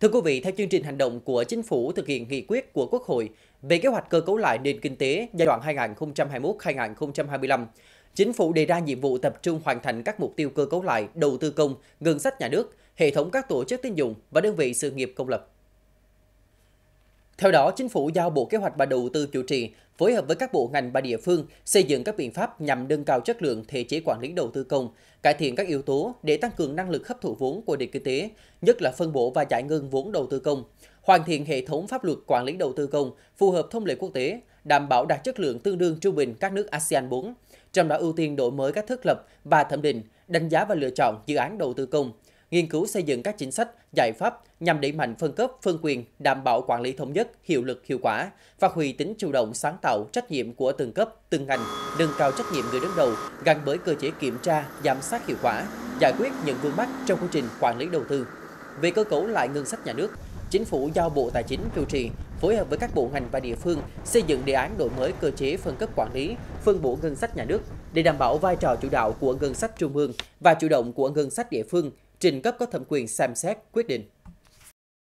Thưa quý vị, theo chương trình hành động của Chính phủ thực hiện nghị quyết của Quốc hội về kế hoạch cơ cấu lại nền kinh tế giai đoạn 2021-2025, Chính phủ đề ra nhiệm vụ tập trung hoàn thành các mục tiêu cơ cấu lại đầu tư công, ngân sách nhà nước, hệ thống các tổ chức tín dụng và đơn vị sự nghiệp công lập. Theo đó, chính phủ giao Bộ Kế hoạch và Đầu tư chủ trì phối hợp với các bộ ngành và địa phương xây dựng các biện pháp nhằm nâng cao chất lượng thể chế quản lý đầu tư công, cải thiện các yếu tố để tăng cường năng lực hấp thụ vốn của nền kinh tế, nhất là phân bổ và giải ngân vốn đầu tư công, hoàn thiện hệ thống pháp luật quản lý đầu tư công phù hợp thông lệ quốc tế, đảm bảo đạt chất lượng tương đương trung bình các nước ASEAN 4, trong đó ưu tiên đổi mới các thức lập và thẩm định, đánh giá và lựa chọn dự án đầu tư công, nghiên cứu xây dựng các chính sách, giải pháp nhằm đẩy mạnh phân cấp, phân quyền, đảm bảo quản lý thống nhất, hiệu lực, hiệu quả, phát huy tính chủ động sáng tạo, trách nhiệm của từng cấp, từng ngành, nâng cao trách nhiệm người đứng đầu gắn với cơ chế kiểm tra, giám sát hiệu quả, giải quyết những vướng mắc trong quy trình quản lý đầu tư. Về cơ cấu lại ngân sách nhà nước, Chính phủ giao Bộ Tài chính chủ trì phối hợp với các bộ ngành và địa phương xây dựng đề án đổi mới cơ chế phân cấp quản lý, phân bổ ngân sách nhà nước để đảm bảo vai trò chủ đạo của ngân sách trung ương và chủ động của ngân sách địa phương trình cấp có thẩm quyền xem xét quyết định.